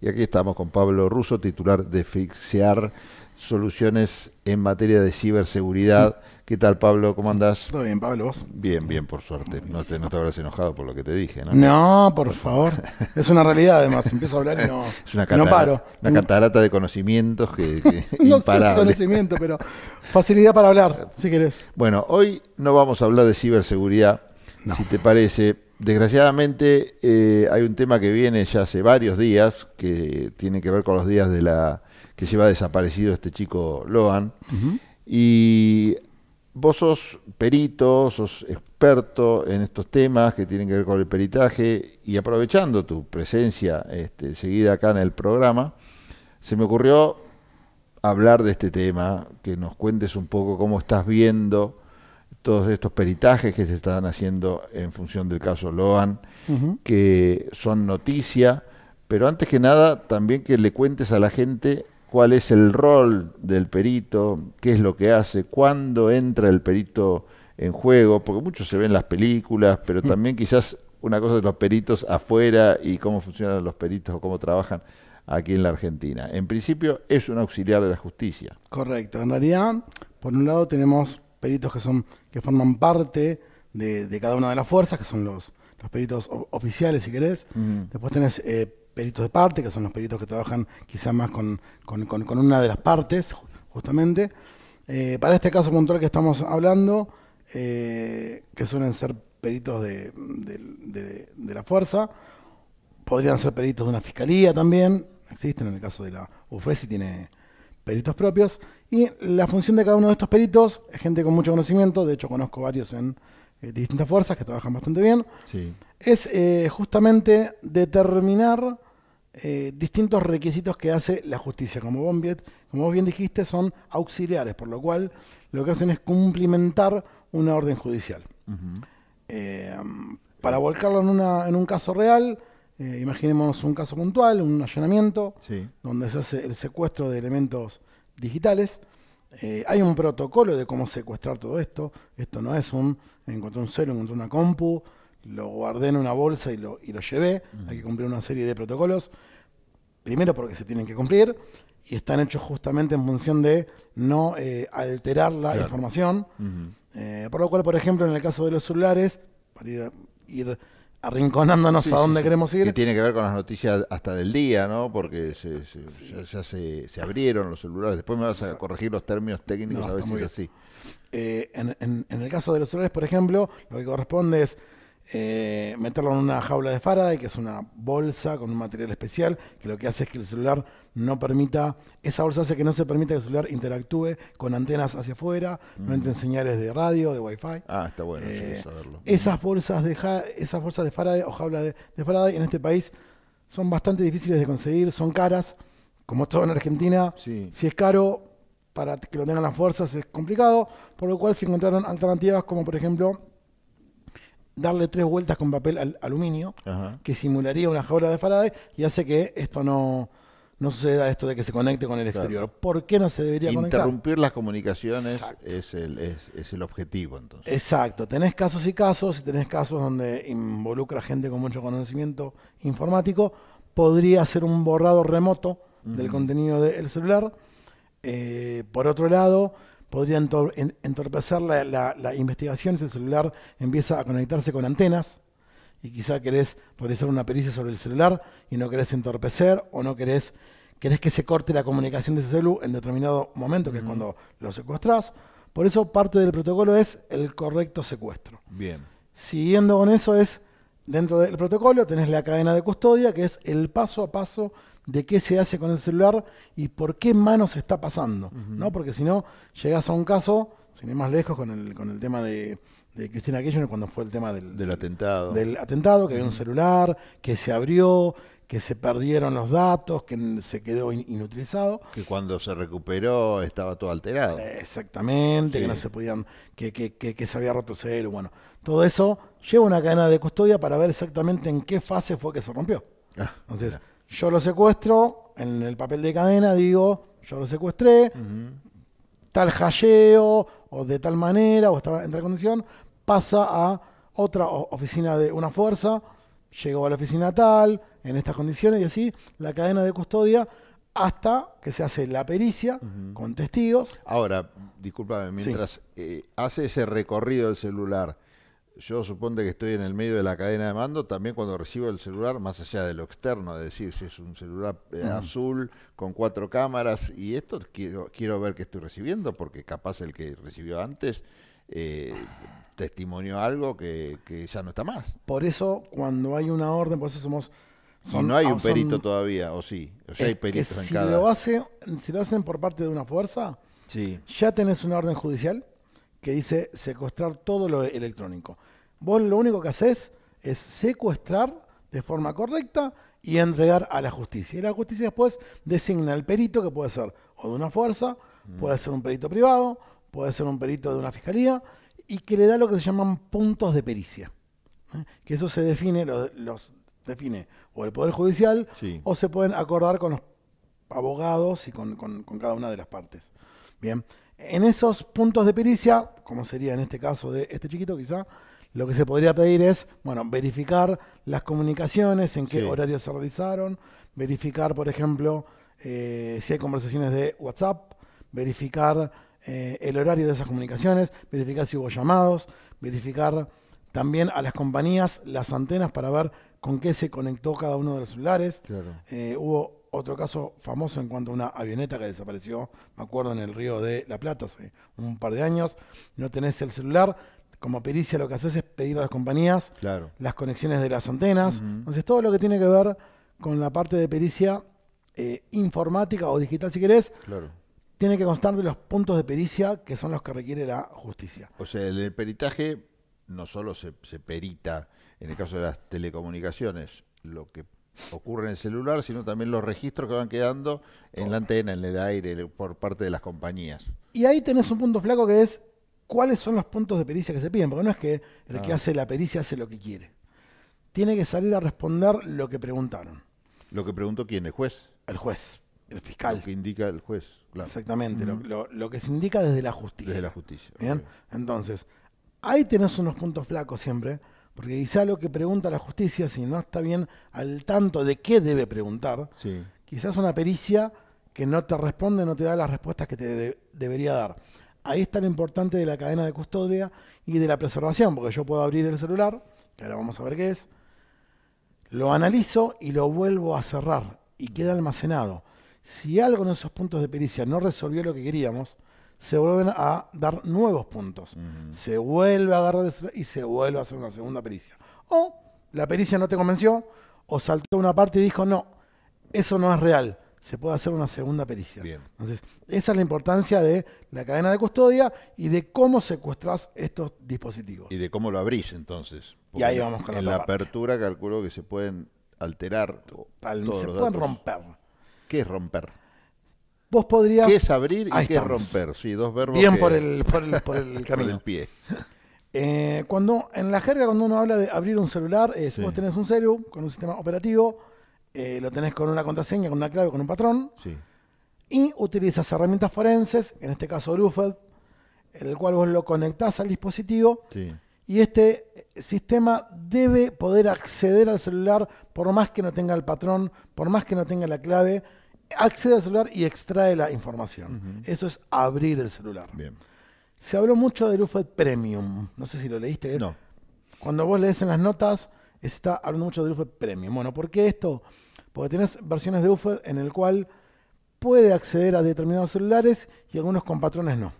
Y aquí estamos con Pablo Russo, titular de Fixear Soluciones en materia de ciberseguridad. ¿Qué tal, Pablo? ¿Cómo andás? Todo bien, Pablo, ¿vos? Bien, bien, por suerte. No te, no te habrás enojado por lo que te dije, ¿no? No, por, favor. es una realidad, además. Empiezo a hablar y no, es una catarata, no paro. Una catarata de conocimientos que, que No sé conocimiento, pero facilidad para hablar, si querés. Bueno, hoy no vamos a hablar de ciberseguridad. Si te parece, Desgraciadamente eh, hay un tema que viene ya hace varios días, que tiene que ver con los días de la que lleva desaparecido este chico Loan. Y vos sos perito, sos experto en estos temas que tienen que ver con el peritaje y aprovechando tu presencia este, seguida acá en el programa, se me ocurrió hablar de este tema, que nos cuentes un poco cómo estás viendo todos estos peritajes que se están haciendo en función del caso Loan, que son noticia, pero antes que nada también que le cuentes a la gente cuál es el rol del perito, qué es lo que hace, cuándo entra el perito en juego, porque mucho se ven las películas, pero mm. también quizás una cosa de los peritos afuera y cómo funcionan los peritos o cómo trabajan aquí en la Argentina. En principio es un auxiliar de la justicia. Correcto. En realidad, por un lado tenemos peritos que son que forman parte de, cada una de las fuerzas, que son los, peritos oficiales, si querés. Después tenés eh, peritos de parte, que son los peritos que trabajan quizá más con, una de las partes, justamente. Eh, para este caso puntual que estamos hablando, eh, que suelen ser peritos de, de, la fuerza, podrían ser peritos de una fiscalía también, existen en el caso de la UFESI, tiene peritos propios. Y la función de cada uno de estos peritos es gente con mucho conocimiento, de hecho conozco varios en eh, distintas fuerzas que trabajan bastante bien, es eh, justamente determinar eh, distintos requisitos que hace la justicia. Como vos, bien, como vos bien dijiste, son auxiliares, por lo cual lo que hacen es cumplimentar una orden judicial. para volcarlo en, en un caso real, eh, imaginemos un caso puntual, un allanamiento, donde se hace el secuestro de elementos digitales. Eh, hay un protocolo de cómo secuestrar todo esto. Esto no es un encontré un celo, encontré una compu, lo guardé en una bolsa y lo, y lo llevé. Mm. Hay que cumplir una serie de protocolos. Primero porque se tienen que cumplir y están hechos justamente en función de no eh, alterar la información. por lo cual, por ejemplo, en el caso de los celulares, para ir, ir arrinconándonos a dónde queremos ir. y tiene que ver con las noticias hasta del día, ¿no? Porque ya, se, abrieron los celulares. Después me vas a corregir los términos técnicos a veces así. Eh, en, el caso de los celulares, por ejemplo, lo que corresponde es eh, meterlo en una jaula de Faraday, que es una bolsa con un material especial, que lo que hace es que el celular no permita, esa bolsa hace que no se permita que el celular interactúe con antenas hacia afuera, no entren mm. señales de radio, de wifi. Ah, está bueno, eh, saberlo. Esas mm. bolsas, de esas de Faraday o jaula de, Faraday en este país son bastante difíciles de conseguir, son caras, como todo en Argentina, si es caro, para que lo tengan las fuerzas es complicado, por lo cual se encontraron alternativas como por ejemplo darle tres vueltas con papel al aluminio, que simularía una jaula de Faraday y hace que esto no, no suceda esto de que se conecte con el exterior. ¿Por qué no se debería Interrumpir conectar? Interrumpir las comunicaciones es el, objetivo, entonces. Exacto. Tenés casos y casos, y tenés casos donde involucra gente con mucho conocimiento informático, podría ser un borrado remoto del contenido del celular. Eh, por otro lado, podría entorpecer la, investigación si el celular empieza a conectarse con antenas y quizá querés realizar una pericia sobre el celular y no querés entorpecer o no querés, que se corte la comunicación de ese celu en determinado momento, que es cuando lo secuestras. Por eso parte del protocolo es el correcto secuestro. Bien. Siguiendo con eso es, dentro del protocolo tenés la cadena de custodia, que es el paso a paso de qué se hace con el celular y por qué manos está pasando, ¿no? Porque si no, llegas a un caso, sin ir más lejos, con el, con el tema de, Cristina Kirchner cuando fue el tema del, del atentado. Del atentado, que había un celular, que se abrió, que se perdieron los datos, que se quedó inutilizado. Que cuando se recuperó estaba todo alterado. Exactamente, que no se podían, que, que, que, se había roto bueno. Todo eso lleva una cadena de custodia para ver exactamente en qué fase fue que se rompió. Ah, Entonces, yo lo secuestro, en el papel de cadena digo, yo lo secuestré, tal jalleo o de tal manera, o estaba en tal condición, pasa a otra oficina de una fuerza, llegó a la oficina tal, en estas condiciones, y así la cadena de custodia hasta que se hace la pericia con testigos. Ahora, discúlpame, mientras eh, hace ese recorrido del celular, yo supongo que estoy en el medio de la cadena de mando, también cuando recibo el celular, más allá de lo externo, es decir, si es un celular eh, azul con cuatro cámaras y esto, quiero, quiero ver qué estoy recibiendo, porque capaz el que recibió antes eh, testimonió algo que, que, ya no está más. Por eso, cuando hay una orden, por eso somos... Son, no hay un perito todavía, o sí, o hay peritos en si Lo hace, si lo hacen por parte de una fuerza, sí. ya tenés una orden judicial que dice secuestrar todo lo electrónico. Vos lo único que haces es secuestrar de forma correcta y entregar a la justicia. Y la justicia después designa el perito que puede ser o de una fuerza, mm. puede ser un perito privado, puede ser un perito de una fiscalía y que le da lo que se llaman puntos de pericia. ¿eh? Que eso se define, los, define o el Poder Judicial o se pueden acordar con los abogados y con, con cada una de las partes. Bien. En esos puntos de pericia, como sería en este caso de este chiquito quizá, lo que se podría pedir es, bueno, verificar las comunicaciones, en qué horario horarios se realizaron, verificar, por ejemplo, eh, si hay conversaciones de WhatsApp, verificar eh, el horario de esas comunicaciones, verificar si hubo llamados, verificar también a las compañías las antenas para ver con qué se conectó cada uno de los celulares. Claro. Eh, hubo otro caso famoso en cuanto a una avioneta que desapareció, me acuerdo, en el río de La Plata hace un par de años. No tenés el celular. Como pericia lo que haces es pedir a las compañías las conexiones de las antenas. Entonces, todo lo que tiene que ver con la parte de pericia eh, informática o digital, si querés, tiene que constar de los puntos de pericia que son los que requiere la justicia. O sea, el, peritaje no solo se, se perita en el caso de las telecomunicaciones, lo que ocurre en el celular, sino también los registros que van quedando en la antena, en el aire, por parte de las compañías. Y ahí tenés un punto flaco que es cuáles son los puntos de pericia que se piden, porque no es que el que ah. hace la pericia hace lo que quiere. Tiene que salir a responder lo que preguntaron. ¿Lo que preguntó quién? ¿El juez? El juez, el fiscal. Lo que indica el juez, Exactamente, lo, que se indica desde la justicia. Desde la justicia. Bien, entonces, ahí tenés unos puntos flacos siempre porque quizá lo que pregunta la justicia, si no está bien al tanto de qué debe preguntar, quizás una pericia que no te responde, no te da las respuestas que te debería dar. Ahí está lo importante de la cadena de custodia y de la preservación, porque yo puedo abrir el celular, que ahora vamos a ver qué es, lo analizo y lo vuelvo a cerrar y queda almacenado. Si algo en esos puntos de pericia no resolvió lo que queríamos, se vuelven a dar nuevos puntos. Se vuelve a agarrar y se vuelve a hacer una segunda pericia. O la pericia no te convenció, o saltó una parte y dijo, no, eso no es real. Se puede hacer una segunda pericia. Entonces, esa es la importancia de la cadena de custodia y de cómo secuestras estos dispositivos. Y de cómo lo abrís entonces. y ahí vamos con la En la apertura calculo que se pueden alterar. Total, se pueden romper. ¿Qué es romper? vos podrías... ¿Qué es abrir y qué es romper? Sí, dos verbos. Bien por el, por el, por el por el pie. Eh, cuando, en la jerga, cuando uno habla de abrir un celular, eh, vos tenés un celu con un sistema operativo, eh, lo tenés con una contraseña, con una clave, con un patrón, y utilizas herramientas forenses, en este caso Lufed, en el cual vos lo conectás al dispositivo y este sistema debe poder acceder al celular por más que no tenga el patrón, por más que no tenga la clave, accede al celular y extrae la información. Eso es abrir el celular. Bien. Se habló mucho del UFED Premium. No sé si lo leíste. No. Cuando vos lees en las notas, está hablando mucho del UFED Premium. Bueno, ¿por qué esto? Porque tenés versiones de UFED en el cual puede acceder a determinados celulares y algunos con patrones no.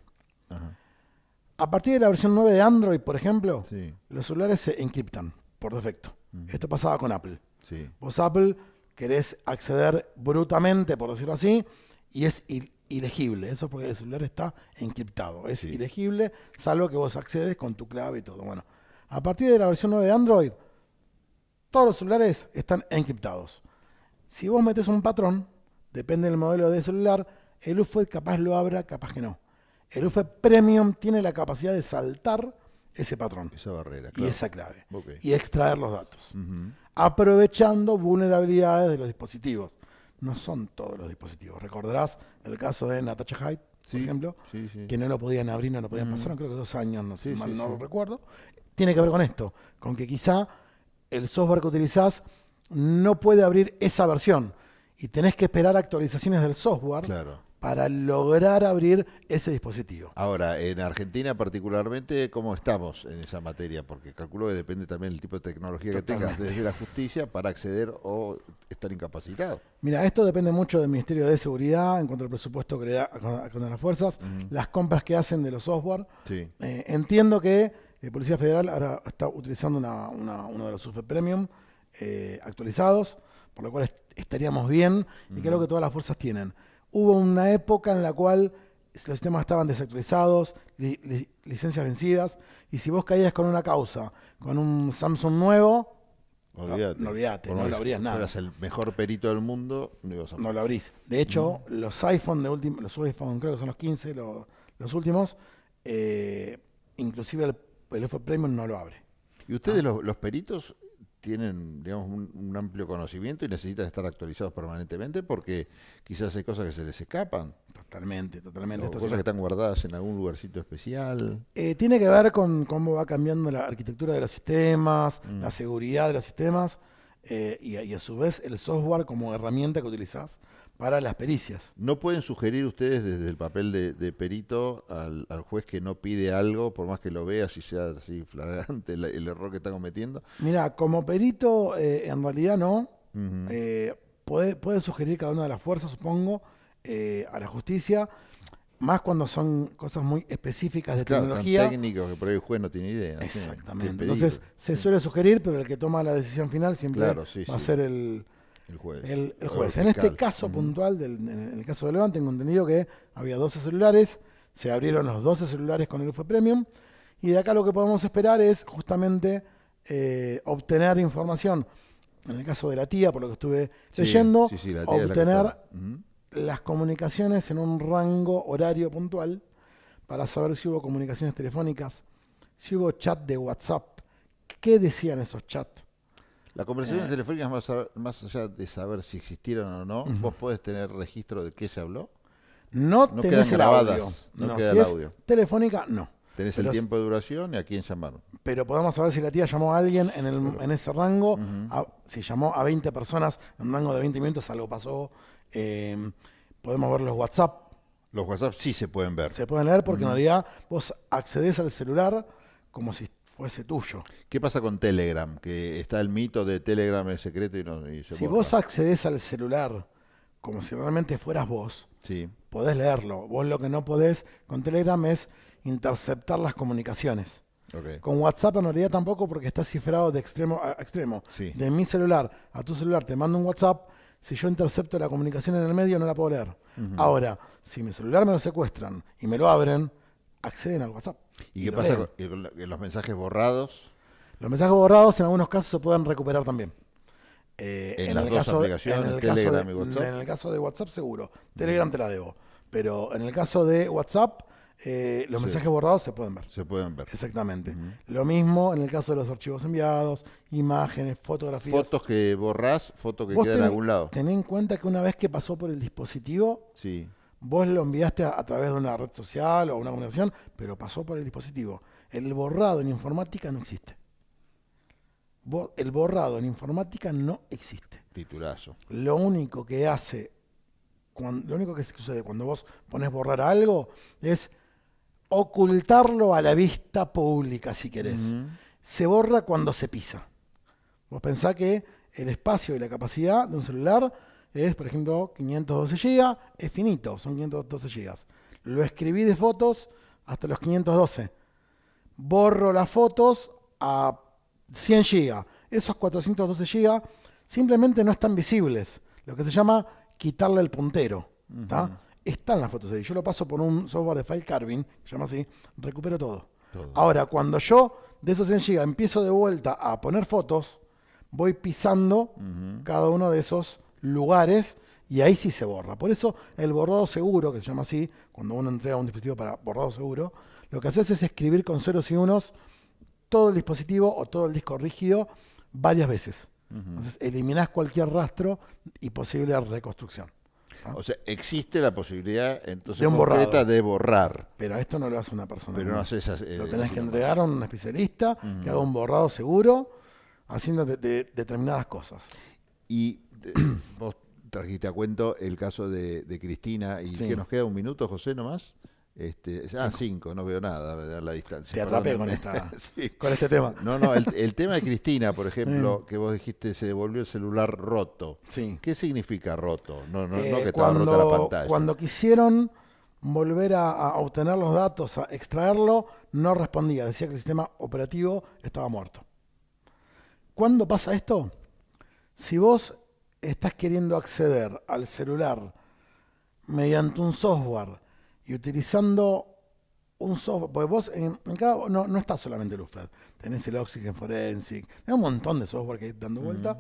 A partir de la versión 9 de Android, por ejemplo, los celulares se encriptan por defecto. Esto pasaba con Apple. Sí. Vos Apple querés acceder brutamente, por decirlo así, y es ilegible. Eso es porque el celular está encriptado. Es ilegible, salvo que vos accedes con tu clave y todo. Bueno, a partir de la versión 9 de Android, todos los celulares están encriptados. Si vos metes un patrón, depende del modelo de celular, el UFED capaz lo abra, capaz que no. El UFE Premium tiene la capacidad de saltar ese patrón. Esa barrera, Y esa clave. Y extraer los datos aprovechando vulnerabilidades de los dispositivos. No son todos los dispositivos. Recordarás el caso de Natacha Hyde, por ejemplo, que no lo podían abrir, no lo podían mm. pasar, creo que dos años, no, no lo recuerdo. Tiene que ver con esto, con que quizá el software que utilizás no puede abrir esa versión y tenés que esperar actualizaciones del software claro para lograr abrir ese dispositivo. Ahora, en Argentina particularmente, ¿cómo estamos en esa materia? Porque calculo que depende también del tipo de tecnología que tengas desde la justicia para acceder o estar incapacitado. Mira, esto depende mucho del Ministerio de Seguridad en cuanto al presupuesto que le da a las fuerzas, las compras que hacen de los software. Sí. Eh, entiendo que la eh, Policía Federal ahora está utilizando uno de los UFE Premium eh, actualizados, por lo cual estaríamos bien y creo que todas las fuerzas tienen hubo una época en la cual los sistemas estaban desactualizados, licencias vencidas, y si vos caías con una causa, con un Samsung nuevo, no, lo abrías nada. Eras el mejor perito del mundo, no, lo abrís. De mm. hecho, los iPhone de último, los creo que son los 15, los, últimos, eh, inclusive el, el iPhone Premium no lo abre. ¿Y ustedes ah. los peritos tienen digamos, un, amplio conocimiento y necesitan estar actualizados permanentemente porque quizás hay cosas que se les escapan. Totalmente, totalmente. O cosas que están guardadas en algún lugarcito especial. Eh, tiene que ver con cómo va cambiando la arquitectura de los sistemas, mm. la seguridad de los sistemas eh, y, y, a su vez el software como herramienta que utilizás para las pericias. ¿No pueden sugerir ustedes desde el papel de, perito al, juez que no pide algo, por más que lo vea, si sea así flagrante el, error que está cometiendo? Mira, como perito eh, en realidad no. Eh, puede, puede, sugerir cada una de las fuerzas, supongo, eh, a la justicia, más cuando son cosas muy específicas de tecnología. técnicos que por ahí el juez no tiene idea. Exactamente. Entonces se suele sugerir, pero el que toma la decisión final siempre va a ser el el juez. El, juez. En este caso puntual, del, en el caso de Levante, tengo entendido que había 12 celulares, se abrieron los 12 celulares con el UFE Premium, y de acá lo que podemos esperar es justamente eh, obtener información. En el caso de la tía, por lo que estuve leyendo, obtener las comunicaciones en un rango horario puntual para saber si hubo comunicaciones telefónicas, si hubo chat de WhatsApp, qué decían esos chats la conversación eh. telefónica más, más, allá de saber si existieron o no, vos podés tener registro de qué se habló. No, tenés grabadas, audio. No, queda el audio. telefónica, no. Tenés el tiempo de duración y a quién llamaron. Pero podemos saber si la tía llamó a alguien en, ese rango, si llamó a 20 personas en un rango de 20 minutos, algo pasó. Em, podemos ver los WhatsApp. Los WhatsApp sí se pueden ver. Se pueden leer porque en realidad vos accedes al celular como si fuese tuyo. ¿Qué pasa con Telegram? Que está el mito de Telegram es secreto y no. si vos accedes al celular como si realmente fueras vos, podés leerlo. Vos lo que no podés con Telegram es interceptar las comunicaciones. Con WhatsApp en realidad tampoco porque está cifrado de extremo a extremo. De mi celular a tu celular te mando un WhatsApp. Si yo intercepto la comunicación en el medio no la puedo leer. Ahora, si mi celular me lo secuestran y me lo abren, acceden al WhatsApp. ¿Y, qué pasa con, los mensajes borrados? Los mensajes borrados en algunos casos se pueden recuperar también. Eh, en, las el dos caso, aplicaciones, Telegram de, y WhatsApp. En el caso de WhatsApp seguro. Telegram te la debo. Pero en el caso de WhatsApp, eh, los mensajes borrados se pueden ver. Se pueden ver. Exactamente. Lo mismo en el caso de los archivos enviados, imágenes, fotografías. Fotos que borrás, fotos que quedan en algún lado. Ten en cuenta que una vez que pasó por el dispositivo, sí. Vos lo enviaste a, través de una red social o una comunicación, pero pasó por el dispositivo. El borrado en informática no existe. el borrado en informática no existe. Titulazo. Lo único que hace, cuando, lo único que sucede cuando vos pones borrar algo es ocultarlo a la vista pública, si querés. Se borra cuando se pisa. Vos pensá que el espacio y la capacidad de un celular es, por ejemplo, 512 GB, es finito, son 512 GB. Lo escribí de fotos hasta los 512. Borro las fotos a 100 GB. Esos 412 GB simplemente no están visibles. Lo que se llama quitarle el puntero. Están las fotos ahí. Yo lo paso por un software de file carving, que se llama así, recupero todo. Ahora, cuando yo de esos 100 GB empiezo de vuelta a poner fotos, voy pisando cada uno de esos lugares y ahí sí se borra. Por eso el borrado seguro, que se llama así, cuando uno entrega un dispositivo para borrado seguro, lo que haces es escribir con ceros y unos todo el dispositivo o todo el disco rígido varias veces. Entonces eliminás cualquier rastro y posible reconstrucción. O sea, existe la posibilidad entonces de un concreta de borrar. Pero esto no lo hace una persona. Pero no haces, eh, lo tenés que entregar a un especialista que haga un borrado seguro haciendo determinadas cosas. Y vos trajiste a cuento el caso de, Cristina y que nos queda un minuto, José, nomás. Este, ah, cinco. no veo nada a la distancia. Te atrapé con, esta, con este tema. No, no, el, tema de Cristina, por ejemplo, que vos dijiste se devolvió el celular roto. Sí. ¿Qué significa roto? No, eh, que cuando, estaba rota la pantalla. Cuando quisieron volver a, a, obtener los datos, a extraerlo, no respondía. Decía que el sistema operativo estaba muerto. ¿Cuándo pasa esto? Si vos estás queriendo acceder al celular mediante un software y utilizando un software, porque vos en, cada, no, no está solamente el tenés el Oxygen Forensic, tenés un montón de software que hay dando vuelta,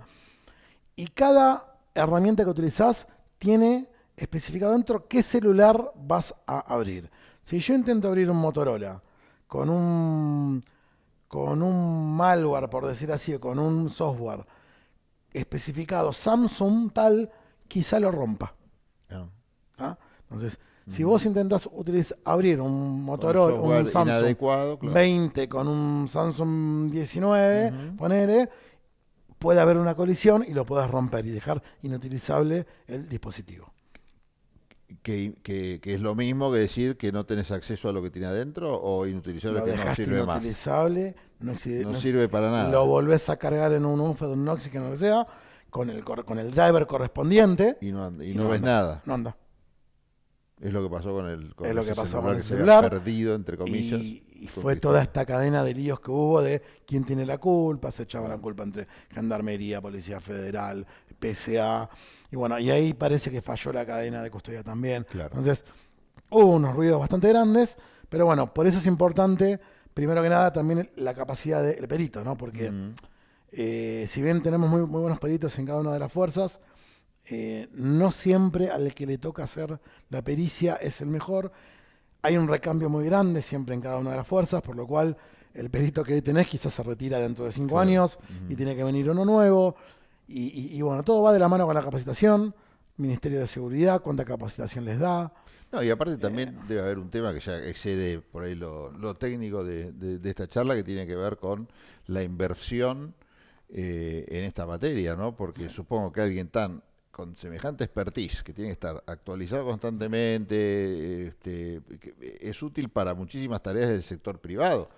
y cada herramienta que utilizás tiene especificado dentro qué celular vas a abrir. Si yo intento abrir un Motorola con un, con un malware, por decir así, o con un software especificado Samsung tal, quizá lo rompa. ¿Ah? Entonces, si vos intentas utilizar, abrir un Motorola, un Samsung 20 con un Samsung 19, mm puede haber una colisión y lo puedas romper y dejar inutilizable el dispositivo que, que, es lo mismo que decir que no tenés acceso a lo que tiene adentro o inutilizable que no sirve más. No, no, sirve para nada. Lo volvés a cargar en un en un NOX, que no sea, con el, con el driver correspondiente. Y no, anda, y, no, ves nada. No anda. Es lo que pasó con el, es lo que pasó celular, con el celular. perdido, entre comillas. Y, y fue toda esta cadena de líos que hubo de quién tiene la culpa, se echaba la culpa entre Gendarmería, Policía Federal, PSA, y bueno, y ahí parece que falló la cadena de custodia también. Entonces, hubo unos ruidos bastante grandes, pero bueno, por eso es importante, primero que nada, también la capacidad del perito, ¿no? Porque eh, si bien tenemos muy, buenos peritos en cada una de las fuerzas, eh, no siempre al que le toca hacer la pericia es el mejor hay un recambio muy grande siempre en cada una de las fuerzas, por lo cual el perito que tenés quizás se retira dentro de cinco años y tiene que venir uno nuevo. Y, bueno, todo va de la mano con la capacitación, Ministerio de Seguridad, cuánta capacitación les da. No, y aparte eh, también debe haber un tema que ya excede por ahí lo, técnico de, esta charla, que tiene que ver con la inversión eh, en esta materia, ¿no? Porque supongo que alguien tan con semejante expertise, que tiene que estar actualizado constantemente, este, es útil para muchísimas tareas del sector privado.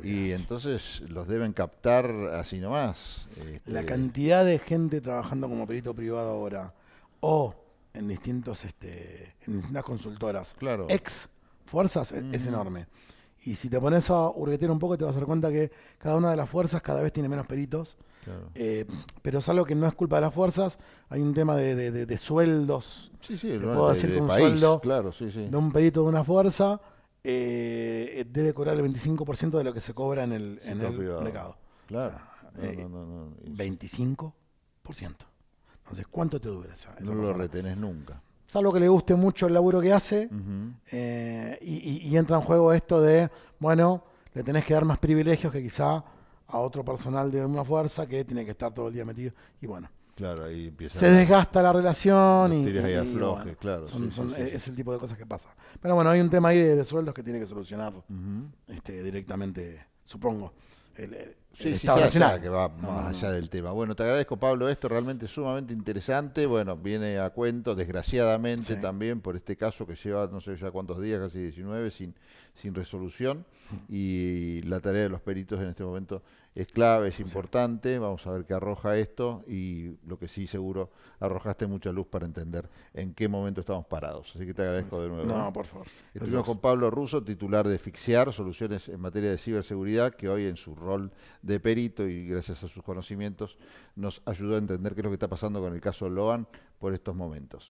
Y entonces los deben captar así nomás. Este. La cantidad de gente trabajando como perito privado ahora, o en distintos este, en distintas consultoras, claro. ex fuerzas, e, es enorme. Y si te pones a hurguetear un poco, te vas a dar cuenta que cada una de las fuerzas cada vez tiene menos peritos eh, pero es algo que no es culpa de las fuerzas. Hay un tema de, sueldos. Sí, sí, Te puedo decir que un sueldo de un perito de una fuerza eh, eh, debe cobrar el 25% de lo que se cobra en el, mercado. Claro. 25%. Entonces, ¿cuánto te dura eso No lo retenes nunca. Salvo que le guste mucho el laburo que hace y, y entra en juego esto de, bueno, le tenés que dar más privilegios que quizá a otro personal de una fuerza que tiene que estar todo el día metido. Y bueno. Claro, Se desgasta la relación y. claro. es el tipo de cosas que pasa. Pero bueno, hay un tema ahí de, sueldos que tiene que solucionar este, directamente, supongo. el, sí, sí, sí, que va más allá del tema. Bueno, te agradezco, Pablo, esto realmente sumamente interesante. Bueno, viene a cuento, desgraciadamente también, por este caso que lleva no sé ya cuántos días, casi 19, sin, sin resolución. Y la tarea de los peritos en este momento es clave, es importante. Vamos a ver qué arroja esto y lo que sí seguro arrojaste mucha luz para entender en qué momento estamos parados. Así que te agradezco de nuevo. No, ¿eh? por favor. Estuvimos con Pablo Russo, titular de Fixear, soluciones en materia de ciberseguridad, que hoy en su rol de perito y gracias a sus conocimientos nos ayudó a entender qué es lo que está pasando con el caso Loan por estos momentos.